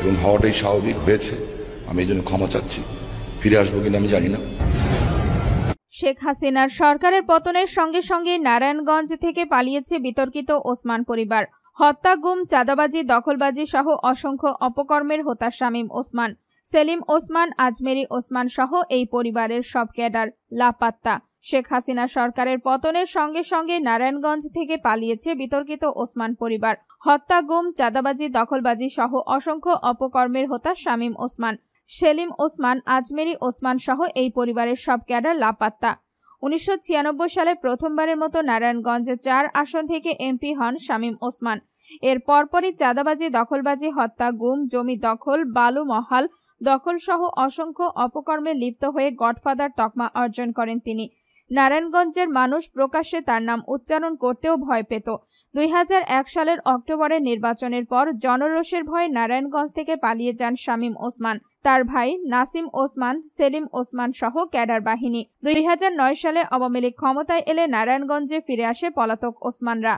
এবং হওয়াটাই স্বাভাবিক হয়েছে আমি এই জন্য ক্ষমা চাচ্ছি ফিরে আসবো কিনা আমি জানি না শেখ হাসিনার সরকারের পতনের সঙ্গে সঙ্গে নারায়ণগঞ্জ থেকে পালিয়েছে বিতর্কিত ওসমান পরিবার হত্যা গুম চাঁদাবাজি দখলবাজি সহ অসংখ্য অপকর্মের হোতা শামীম ওসমান সেলিম ওসমান আজমেরি ওসমান সহ এই পরিবারের সব ক্যাডার লাপাত্তা শেখ হাসিনা সরকারের পতনের সঙ্গে সঙ্গে নারায়ণগঞ্জ থেকে পালিয়েছে বিতর্কিত ওসমান পরিবার হত্যা গুম চাঁদাবাজি দখলবাজি সহ অসংখ্য অপকর্মের হোতা শামীম ওসমান সেলিম ওসমান আজমেরি ওসমান সহ এই পরিবারের সব ক্যাডার লাপাত্তা উনিশশো সালে প্রথমবারের মতো নারায়ণগঞ্জে চার আসন থেকে এমপি হন শামীম ওসমান এর পরপরই চাঁদাবাজি দখলবাজি হত্যা গুম জমি দখল বালু মহাল সহ অসংখ্য অপকর্মে লিপ্ত হয়ে গডফাদার তকমা অর্জন করেন তিনি নারায়ণগঞ্জের মানুষ প্রকাশ্যে তার নাম উচ্চারণ করতেও ভয় পেত দুই সালের অক্টোবরের নির্বাচনের পর জনরোষের ভয়ে নারায়ণগঞ্জ থেকে পালিয়ে যান শামীম ওসমান তার ভাই নাসিম ওসমান সেলিম ওসমান সহ ক্যাডার বাহিনী দুই সালে আওয়ামী লীগ ক্ষমতায় এলে নারায়ণগঞ্জে ফিরে আসে পলাতক ওসমানরা